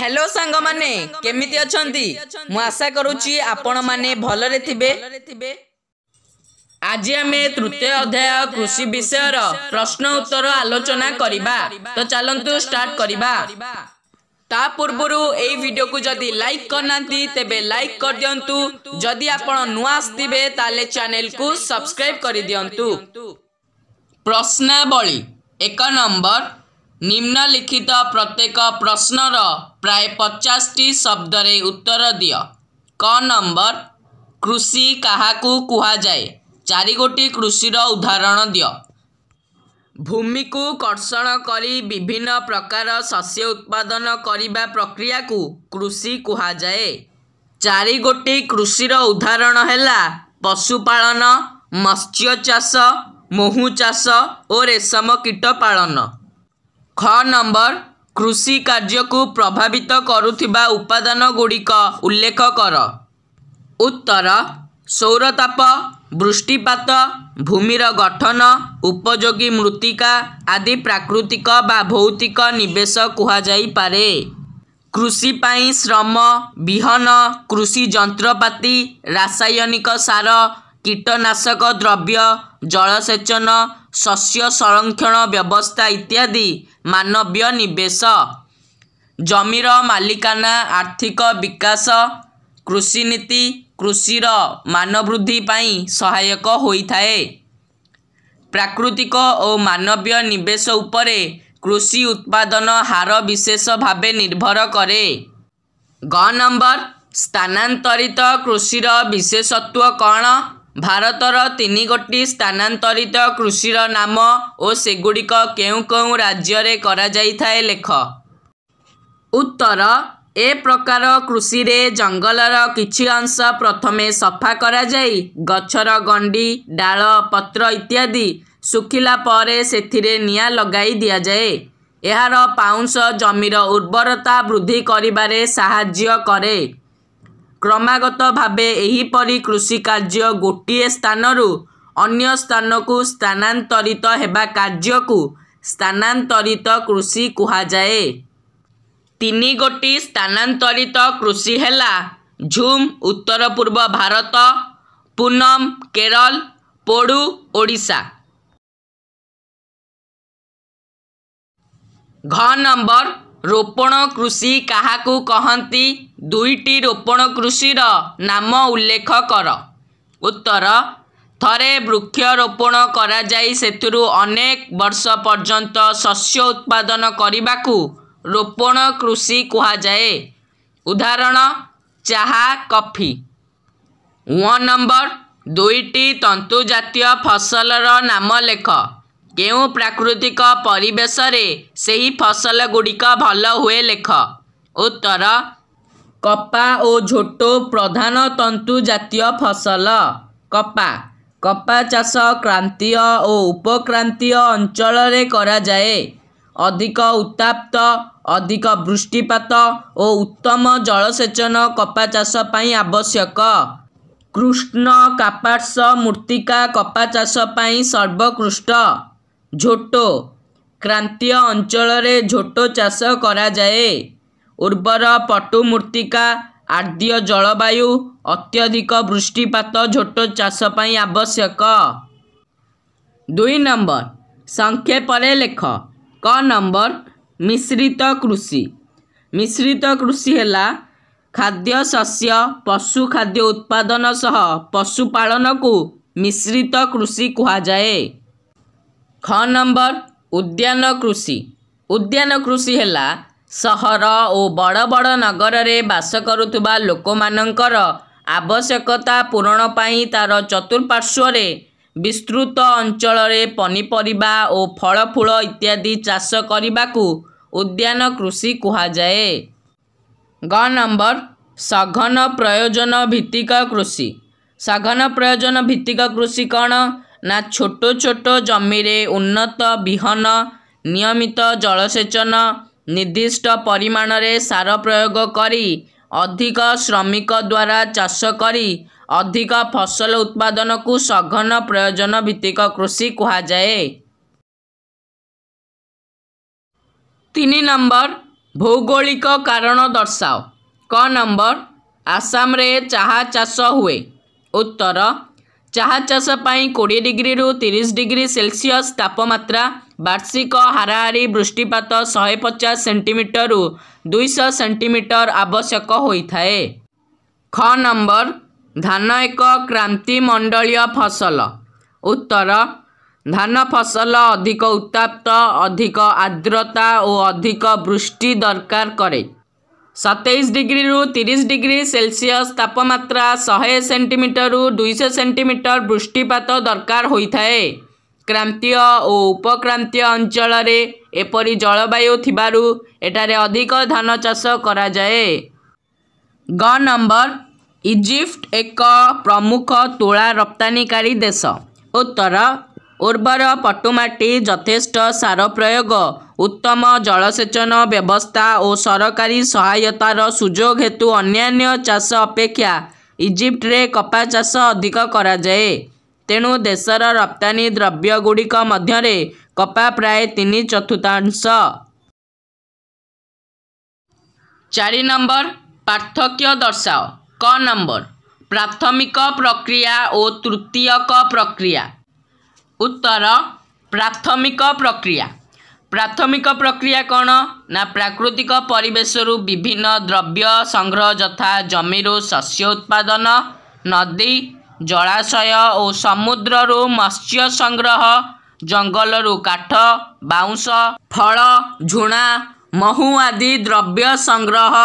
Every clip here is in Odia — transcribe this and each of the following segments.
ହ୍ୟାଲୋ ସାଙ୍ଗମାନେ କେମିତି ଅଛନ୍ତି ମୁଁ ଆଶା କରୁଛି ଆପଣମାନେ ଭଲରେ ଥିବେ ଆଜି ଆମେ ତୃତୀୟ ଅଧ୍ୟାୟ କୃଷି ବିଷୟର ପ୍ରଶ୍ନ ଉତ୍ତର ଆଲୋଚନା କରିବା ତ ଚାଲନ୍ତୁ ଷ୍ଟାର୍ଟ କରିବା ତା ପୂର୍ବରୁ ଏହି ଭିଡ଼ିଓକୁ ଯଦି ଲାଇକ୍ କରିନାହାନ୍ତି ତେବେ ଲାଇକ୍ କରିଦିଅନ୍ତୁ ଯଦି ଆପଣ ନୂଆ ଆସିଥିବେ ତାହେଲେ ଚ୍ୟାନେଲକୁ ସବସ୍କ୍ରାଇବ୍ କରିଦିଅନ୍ତୁ ପ୍ରଶ୍ନାବଳୀ ଏକ ନମ୍ବର ନିମ୍ନଲିଖିତ ପ୍ରତ୍ୟେକ ପ୍ରଶ୍ନର प्राय पचास टी शब्दले उत्तर दियो क नम्बर कृषि काहाको कुरा उदाहरण दियो भूमिको कर्षण विभिन्न प्रकार शस्य उत्पादन प्रक्रिया प्रक्रियाको कृषि गोटी कुषिर उदाहरण होला पशुपान मत्स्य रेशम कीट पालन ख नम्बर कृषि कार्य प्रभावित गरुवा उपादान गुडिक उल्लेख गर उत्तर सौरताप वृष्टिपत भूमिर गठन उपयोगी मृत्तिका आदि प्राकृतिक बा भौतिक पारे। कुरा कृषिप श्रम विहन कृषि जाति रासायन सार କୀଟନାଶକ ଦ୍ରବ୍ୟ ଜଳସେଚନ ଶସ୍ୟ ସଂରକ୍ଷଣ ବ୍ୟବସ୍ଥା ଇତ୍ୟାଦି ମାନବୀୟ ନିବେଶ ଜମିର ମାଲିକାନା ଆର୍ଥିକ ବିକାଶ କୃଷିନୀତି କୃଷିର ମାନ ବୃଦ୍ଧି ପାଇଁ ସହାୟକ ହୋଇଥାଏ ପ୍ରାକୃତିକ ଓ ମାନବୀୟ ନିବେଶ ଉପରେ କୃଷି ଉତ୍ପାଦନ ହାର ବିଶେଷ ଭାବେ ନିର୍ଭର କରେ ଗ ନମ୍ବର ସ୍ଥାନାନ୍ତରିତ କୃଷିର ବିଶେଷତ୍ଵ କ'ଣ ଭାରତର ତିନି ଗୋଟି ସ୍ଥାନାନ୍ତରିତ କୃଷିର ନାମ ଓ ସେଗୁଡ଼ିକ କେଉଁ କେଉଁ ରାଜ୍ୟରେ କରାଯାଇଥାଏ ଲେଖ ଉତ୍ତର ଏ ପ୍ରକାର କୃଷିରେ ଜଙ୍ଗଲର କିଛି ଅଂଶ ପ୍ରଥମେ ସଫା କରାଯାଇ ଗଛର ଗଣ୍ଡି ଡାଳ ପତ୍ର ଇତ୍ୟାଦି ଶୁଖିଲା ପରେ ସେଥିରେ ନିଆଁ ଲଗାଇ ଦିଆଯାଏ ଏହାର ପାଉଁଶ ଜମିର ଉର୍ବରତା ବୃଦ୍ଧି କରିବାରେ ସାହାଯ୍ୟ କରେ କ୍ରମାଗତ ଭାବେ ଏହିପରି କୃଷି କାର୍ଯ୍ୟ ଗୋଟିଏ ସ୍ଥାନରୁ ଅନ୍ୟ ସ୍ଥାନକୁ ସ୍ଥାନାନ୍ତରିତ ହେବା କାର୍ଯ୍ୟକୁ ସ୍ଥାନାନ୍ତରିତ କୃଷି କୁହାଯାଏ ତିନି ଗୋଟି ସ୍ଥାନାନ୍ତରିତ କୃଷି ହେଲା ଝୁମ୍ ଉତ୍ତର ପୂର୍ବ ଭାରତ ପୁନମ୍ କେରଳ ପୋଡ଼ୁ ଓଡ଼ିଶା ଘ ନମ୍ବର ରୋପଣ କୃଷି କାହାକୁ କହନ୍ତି ଦୁଇଟି ରୋପଣ କୃଷିର ନାମ ଉଲ୍ଲେଖ କର ଉତ୍ତର ଥରେ ବୃକ୍ଷ ରୋପଣ କରାଯାଇ ସେଥିରୁ ଅନେକ ବର୍ଷ ପର୍ଯ୍ୟନ୍ତ ଶସ୍ୟ ଉତ୍ପାଦନ କରିବାକୁ ରୋପଣ କୃଷି କୁହାଯାଏ ଉଦାହରଣ ଚାହା କଫି ୱାନ୍ ନମ୍ବର ଦୁଇଟି ତନ୍ତୁ ଜାତୀୟ ଫସଲର ନାମ ଲେଖ କେଉଁ ପ୍ରାକୃତିକ ପରିବେଶରେ ସେହି ଫସଲ ଗୁଡ଼ିକ ଭଲ ହୁଏ ଲେଖ ଉତ୍ତର କପା ଓ ଝୋଟ ପ୍ରଧାନ ତନ୍ତୁ ଜାତୀୟ ଫସଲ କପା କପା ଚାଷ କ୍ରାନ୍ତୀୟ ଓ ଉପକ୍ରାନ୍ତୀୟ ଅଞ୍ଚଳରେ କରାଯାଏ ଅଧିକ ଉତ୍ତାପ୍ତ ଅଧିକ ବୃଷ୍ଟିପାତ ଓ ଉତ୍ତମ ଜଳସେଚନ କପା ଚାଷ ପାଇଁ ଆବଶ୍ୟକ କୃଷ୍ଣ କାପାଟ୍ସ ମୂର୍ତ୍ତିକା କପା ଚାଷ ପାଇଁ ସର୍ବକୃଷ୍ଟ ଝୋଟ କ୍ରାନ୍ତୀୟ ଅଞ୍ଚଳରେ ଝୋଟ ଚାଷ କରାଯାଏ ଉର୍ବର ପଟୁ ମୃତ୍ତିକା ଆର୍ଦ୍ର ଜଳବାୟୁ ଅତ୍ୟଧିକ ବୃଷ୍ଟିପାତ ଝୋଟ ଚାଷ ପାଇଁ ଆବଶ୍ୟକ ଦୁଇ ନମ୍ବର ସଂକ୍ଷେପରେ ଲେଖ କ ନମ୍ବର ମିଶ୍ରିତ କୃଷି ମିଶ୍ରିତ କୃଷି ହେଲା ଖାଦ୍ୟ ଶସ୍ୟ ପଶୁ ଖାଦ୍ୟ ଉତ୍ପାଦନ ସହ ପଶୁପାଳନକୁ ମିଶ୍ରିତ କୃଷି କୁହାଯାଏ ଖ ନମ୍ବର ଉଦ୍ୟାନ କୃଷି ଉଦ୍ୟାନ କୃଷି ହେଲା ସହର ଓ ବଡ଼ ବଡ଼ ନଗରରେ ବାସ କରୁଥିବା ଲୋକମାନଙ୍କର ଆବଶ୍ୟକତା ପୂରଣ ପାଇଁ ତା'ର ଚତୁଃପାର୍ଶ୍ୱରେ ବିସ୍ତୃତ ଅଞ୍ଚଳରେ ପନିପରିବା ଓ ଫଳଫୁଳ ଇତ୍ୟାଦି ଚାଷ କରିବାକୁ ଉଦ୍ୟାନ କୃଷି କୁହାଯାଏ ଗ ନମ୍ବର ସଘନ ପ୍ରୟୋଜନ ଭିତ୍ତିକ କୃଷି ସଘନ ପ୍ରୟୋଜନ ଭିତ୍ତିକ କୃଷି କ'ଣ ନା ଛୋଟ ଛୋଟ ଜମିରେ ଉନ୍ନତ ବିହନ ନିୟମିତ ଜଳସେଚନ ନିର୍ଦ୍ଦିଷ୍ଟ ପରିମାଣରେ ସାର ପ୍ରୟୋଗ କରି ଅଧିକ ଶ୍ରମିକ ଦ୍ୱାରା ଚାଷ କରି ଅଧିକ ଫସଲ ଉତ୍ପାଦନକୁ ସଘନ ପ୍ରୟୋଜନ ଭିତ୍ତିକ କୃଷି କୁହାଯାଏ ତିନି ନମ୍ବର ଭୌଗୋଳିକ କାରଣ ଦର୍ଶାଅ କ ନମ୍ବର ଆସାମରେ ଚାହା ଚାଷ ହୁଏ ଉତ୍ତର ଚାହା ଚାଷ ପାଇଁ କୋଡ଼ିଏ ଡିଗ୍ରୀରୁ ତିରିଶ ଡିଗ୍ରୀ ସେଲସିୟସ୍ ତାପମାତ୍ରା ବାର୍ଷିକ ହାରାହାରି ବୃଷ୍ଟିପାତ ଶହେ ପଚାଶ ସେଣ୍ଟିମିଟରରୁ ଦୁଇଶହ ସେଣ୍ଟିମିଟର ଆବଶ୍ୟକ ହୋଇଥାଏ ଖ ନମ୍ବର ଧାନ ଏକ କ୍ରାନ୍ତି ମଣ୍ଡଳୀୟ ଫସଲ ଉତ୍ତର ଧାନ ଫସଲ ଅଧିକ ଉତ୍ତାପ୍ତ ଅଧିକ ଆର୍ଦ୍ରତା ଓ ଅଧିକ ବୃଷ୍ଟି ଦରକାର କରେ ସତେଇଶ ଡିଗ୍ରୀରୁ ତିରିଶ ଡିଗ୍ରୀ ସେଲସିୟସ ତାପମାତ୍ରା ଶହେ ସେଣ୍ଟିମିଟରରୁ ଦୁଇଶହ ସେଣ୍ଟିମିଟର ବୃଷ୍ଟିପାତ ଦରକାର ହୋଇଥାଏ କ୍ରାନ୍ତୀୟ ଓ ଉପକ୍ରାନ୍ତୀୟ ଅଞ୍ଚଳରେ ଏପରି ଜଳବାୟୁ ଥିବାରୁ ଏଠାରେ ଅଧିକ ଧାନ ଚାଷ କରାଯାଏ ଗ ନମ୍ବର ଇଜିପ୍ଟ ଏକ ପ୍ରମୁଖ ତୁଳା ରପ୍ତାନିକାରୀ ଦେଶ ଉତ୍ତର ଉର୍ବର ପଟୁମାଟି ଯଥେଷ୍ଟ ସାର ପ୍ରୟୋଗ ଉତ୍ତମ ଜଳସେଚନ ବ୍ୟବସ୍ଥା ଓ ସରକାରୀ ସହାୟତାର ସୁଯୋଗ ହେତୁ ଅନ୍ୟାନ୍ୟ ଚାଷ ଅପେକ୍ଷା ଇଜିପ୍ଟରେ କପା ଚାଷ ଅଧିକ କରାଯାଏ ତେଣୁ ଦେଶର ରପ୍ତାନୀ ଦ୍ରବ୍ୟ ଗୁଡ଼ିକ ମଧ୍ୟରେ କପା ପ୍ରାୟ ତିନି ଚତୁର୍ଥାଂଶ ଚାରି ନମ୍ବର ପାର୍ଥକ୍ୟ ଦର୍ଶାଅ କ ନମ୍ବର ପ୍ରାଥମିକ ପ୍ରକ୍ରିୟା ଓ ତୃତୀୟକ ପ୍ରକ୍ରିୟା ଉତ୍ତର ପ୍ରାଥମିକ ପ୍ରକ୍ରିୟା ପ୍ରାଥମିକ ପ୍ରକ୍ରିୟା କ'ଣ ନା ପ୍ରାକୃତିକ ପରିବେଶରୁ ବିଭିନ୍ନ ଦ୍ରବ୍ୟ ସଂଗ୍ରହ ଯଥା ଜମିରୁ ଶସ୍ୟ ଉତ୍ପାଦନ ନଦୀ ଜଳାଶୟ ଓ ସମୁଦ୍ରରୁ ମତ୍ସ୍ୟ ସଂଗ୍ରହ ଜଙ୍ଗଲରୁ କାଠ ବାଉଁଶ ଫଳ ଝୁଣା ମହୁ ଆଦି ଦ୍ରବ୍ୟ ସଂଗ୍ରହ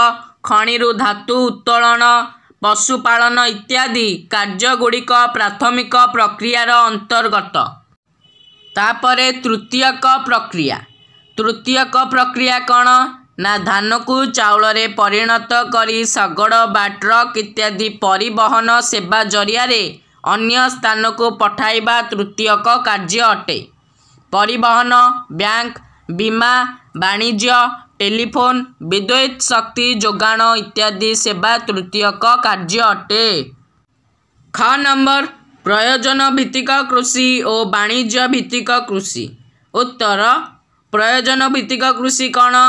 ଖଣିରୁ ଧାତୁ ଉତ୍ତୋଳନ ପଶୁପାଳନ ଇତ୍ୟାଦି କାର୍ଯ୍ୟଗୁଡ଼ିକ ପ୍ରାଥମିକ ପ୍ରକ୍ରିୟାର ଅନ୍ତର୍ଗତ ତାପରେ ତୃତୀୟକ ପ୍ରକ୍ରିୟା ତୃତୀୟକ ପ୍ରକ୍ରିୟା କ'ଣ ନା ଧାନକୁ ଚାଉଳରେ ପରିଣତ କରି ଶଗଡ଼ ବା ଟ୍ରକ୍ ଇତ୍ୟାଦି ପରିବହନ ସେବା ଜରିଆରେ ଅନ୍ୟ ସ୍ଥାନକୁ ପଠାଇବା ତୃତୀୟକ କାର୍ଯ୍ୟ ଅଟେ ପରିବହନ ବ୍ୟାଙ୍କ ବୀମା ବାଣିଜ୍ୟ ଟେଲିଫୋନ୍ ବିଦ୍ୟୁତ୍ ଶକ୍ତି ଯୋଗାଣ ଇତ୍ୟାଦି ସେବା ତୃତୀୟକ କାର୍ଯ୍ୟ ଅଟେ ଖ ନମ୍ବର ପ୍ରୟୋଜନ ଭିତ୍ତିକ କୃଷି ଓ ବାଣିଜ୍ୟ ଭିତ୍ତିକ କୃଷି ଉତ୍ତର ପ୍ରୟୋଜନ ଭିତ୍ତିକ କୃଷି କ'ଣ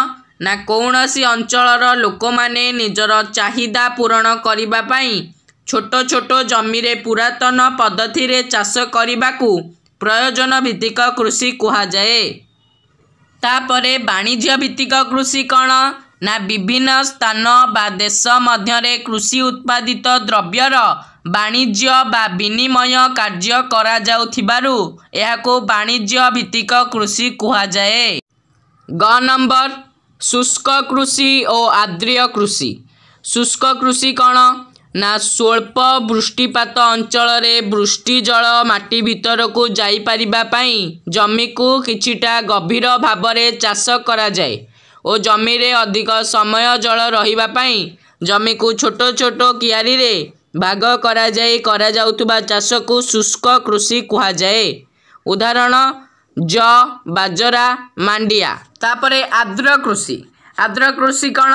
ନା କୌଣସି ଅଞ୍ଚଳର ଲୋକମାନେ ନିଜର ଚାହିଦା ପୂରଣ କରିବା ପାଇଁ ଛୋଟ ଛୋଟ ଜମିରେ ପୁରାତନ ପଦ୍ଧତିରେ ଚାଷ କରିବାକୁ ପ୍ରୟୋଜନ ଭିତ୍ତିକ କୃଷି କୁହାଯାଏ ତାପରେ ବାଣିଜ୍ୟ ଭିତ୍ତିକ କୃଷି କ'ଣ ନା ବିଭିନ୍ନ ସ୍ଥାନ ବା ଦେଶ ମଧ୍ୟରେ କୃଷି ଉତ୍ପାଦିତ ଦ୍ରବ୍ୟର ବାଣିଜ୍ୟ ବା ବିନିମୟ କାର୍ଯ୍ୟ କରାଯାଉଥିବାରୁ ଏହାକୁ ବାଣିଜ୍ୟ ଭିତ୍ତିକ କୃଷି କୁହାଯାଏ ଗ ନମ୍ବର ଶୁଷ୍କ କୃଷି ଓ ଆଦ୍ରୀୟ କୃଷି ଶୁଷ୍କ କୃଷି କ'ଣ ନା ସ୍ୱଳ୍ପ ବୃଷ୍ଟିପାତ ଅଞ୍ଚଳରେ ବୃଷ୍ଟି ଜଳ ମାଟି ଭିତରକୁ ଯାଇପାରିବା ପାଇଁ ଜମିକୁ କିଛିଟା ଗଭୀର ଭାବରେ ଚାଷ କରାଯାଏ ଓ ଜମିରେ ଅଧିକ ସମୟ ଜଳ ରହିବା ପାଇଁ ଜମିକୁ ଛୋଟ ଛୋଟ କିଆରିରେ ଭାଗ କରାଯାଇ କରାଯାଉଥିବା ଚାଷକୁ ଶୁଷ୍କ କୃଷି କୁହାଯାଏ ଉଦାହରଣ ଜ ବାଜରା ମାଣ୍ଡିଆ ତାପରେ ଆଦ୍ର କୃଷି ଆଦ୍ର କୃଷି କ'ଣ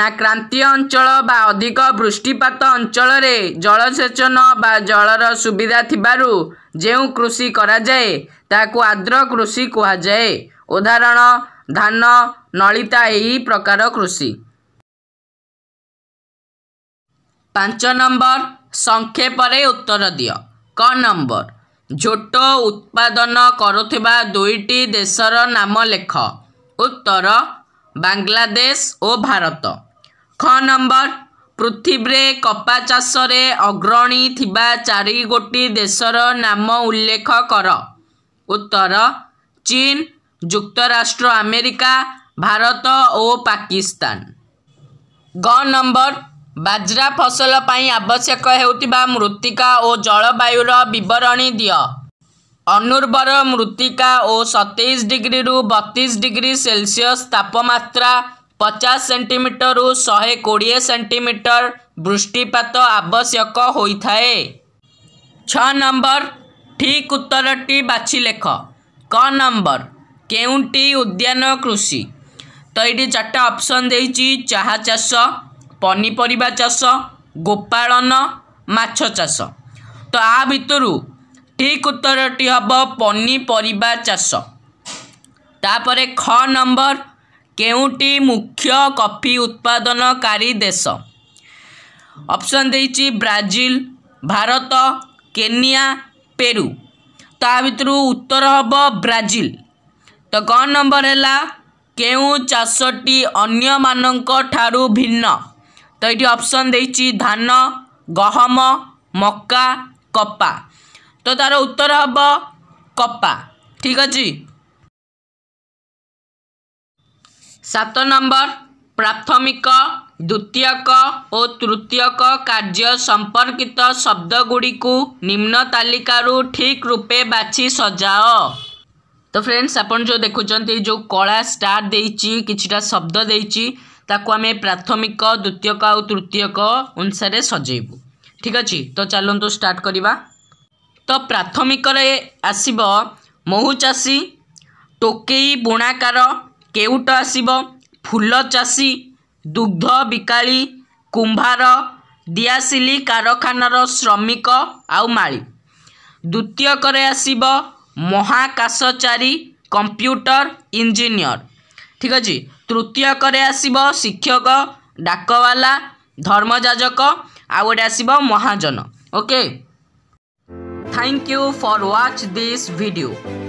ନା କ୍ରାନ୍ତୀୟ ଅଞ୍ଚଳ ବା ଅଧିକ ବୃଷ୍ଟିପାତ ଅଞ୍ଚଳରେ ଜଳସେଚନ ବା ଜଳର ସୁବିଧା ଥିବାରୁ ଯେଉଁ କୃଷି କରାଯାଏ ତାକୁ ଆଦ୍ର କୃଷି କୁହାଯାଏ ଉଦାହରଣ ଧାନ ନଳିତା ଏହି ପ୍ରକାର କୃଷି ପାଞ୍ଚ ନମ୍ବର ସଂକ୍ଷେପରେ ଉତ୍ତର ଦିଅ କ ନମ୍ବର ଝୋଟ ଉତ୍ପାଦନ କରୁଥିବା ଦୁଇଟି ଦେଶର ନାମ ଲେଖ ଉତ୍ତର ବାଂଲାଦେଶ ଓ ଭାରତ ଖ ନମ୍ବର ପୃଥିବୀରେ କପା ଚାଷରେ ଅଗ୍ରଣୀ ଥିବା ଚାରି ଗୋଟି ଦେଶର ନାମ ଉଲ୍ଲେଖ କର ଉତ୍ତର ଚୀନ ଯୁକ୍ତରାଷ୍ଟ୍ର ଆମେରିକା ଭାରତ ଓ ପାକିସ୍ତାନ ଗ ନମ୍ବର ବାଜ୍ରା ଫସଲ ପାଇଁ ଆବଶ୍ୟକ ହେଉଥିବା ମୃତ୍ତିକା ଓ ଜଳବାୟୁର ବିବରଣୀ ଦିଅ ଅନୁର୍ବର ମୃତ୍ତିକା ଓ ସତେଇଶ ଡିଗ୍ରୀରୁ ବତିଶ ଡିଗ୍ରୀ ସେଲସିୟସ ତାପମାତ୍ରା ପଚାଶ ସେଣ୍ଟିମିଟରରୁ ଶହେ କୋଡ଼ିଏ ସେଣ୍ଟିମିଟର ବୃଷ୍ଟିପାତ ଆବଶ୍ୟକ ହୋଇଥାଏ ଛଅ ନମ୍ବର ଠିକ୍ ଉତ୍ତରଟି ବାଛି ଲେଖ କ ନମ୍ବର କେଉଁଟି ଉଦ୍ୟାନ କୃଷି ତ ଏଇଠି ଚାରିଟା ଅପସନ୍ ଦେଇଛି ଚାହା ଚାଷ ପନିପରିବା ଚାଷ ଗୋପାଳନ ମାଛ ଚାଷ ତ ଆ ଭିତରୁ ଠିକ୍ ଉତ୍ତରଟି ହେବ ପନିପରିବା ଚାଷ ତାପରେ ଖ ନମ୍ବର କେଉଁଟି ମୁଖ୍ୟ କଫି ଉତ୍ପାଦନକାରୀ ଦେଶ ଅପସନ୍ ଦେଇଛି ବ୍ରାଜିଲ ଭାରତ କେନିଆ ପେରୁ ତା ଭିତରୁ ଉତ୍ତର ହେବ ବ୍ରାଜିଲ ତ କ'ଣ ନମ୍ବର ହେଲା କେଉଁ ଚାଷଟି ଅନ୍ୟମାନଙ୍କ ଠାରୁ ଭିନ୍ନ ତ ଏଇଠି ଅପସନ୍ ଦେଇଛି ଧାନ ଗହମ ମକା କପା ତ ତାର ଉତ୍ତର ହେବ କପା ଠିକ ଅଛି ସାତ ନମ୍ବର ପ୍ରାଥମିକ ଦ୍ୱିତୀୟକ ଓ ତୃତୀୟକ କାର୍ଯ୍ୟ ସମ୍ପର୍କିତ ଶବ୍ଦଗୁଡ଼ିକୁ ନିମ୍ନ ତାଲିକାରୁ ଠିକ୍ ରୂପେ ବାଛି ସଜାଅ ତ ଫ୍ରେଣ୍ଡସ୍ ଆପଣ ଯେଉଁ ଦେଖୁଛନ୍ତି ଯେଉଁ କଳା ଷ୍ଟାର୍ ଦେଇଛି କିଛିଟା ଶବ୍ଦ ଦେଇଛି ତାକୁ ଆମେ ପ୍ରାଥମିକ ଦ୍ୱିତୀୟକ ଆଉ ତୃତୀୟକ ଅନୁସାରେ ସଜେଇବୁ ଠିକ ଅଛି ତ ଚାଲନ୍ତୁ ଷ୍ଟାର୍ଟ କରିବା ତ ପ୍ରାଥମିକରେ ଆସିବ ମହୁ ଚାଷୀ ଟୋକେଇ ବୁଣାକାର କେଉଟ ଆସିବ ଫୁଲ ଚାଷୀ ଦୁଗ୍ଧ ବିକାଳି କୁମ୍ଭାର ଦିଆସିଲି କାରଖାନାର ଶ୍ରମିକ ଆଉ ମାଳି ଦ୍ୱିତୀୟକରେ ଆସିବ ମହାକାଶଚାରୀ କମ୍ପ୍ୟୁଟର ଇଞ୍ଜିନିୟର ଠିକ୍ ଅଛି ତୃତୀୟ କରେ ଆସିବ ଶିକ୍ଷକ ଡାକବାଲା ଧର୍ମଯାଜକ ଆଉ ଗୋଟେ ଆସିବ ମହାଜନ okay thank you for watch this video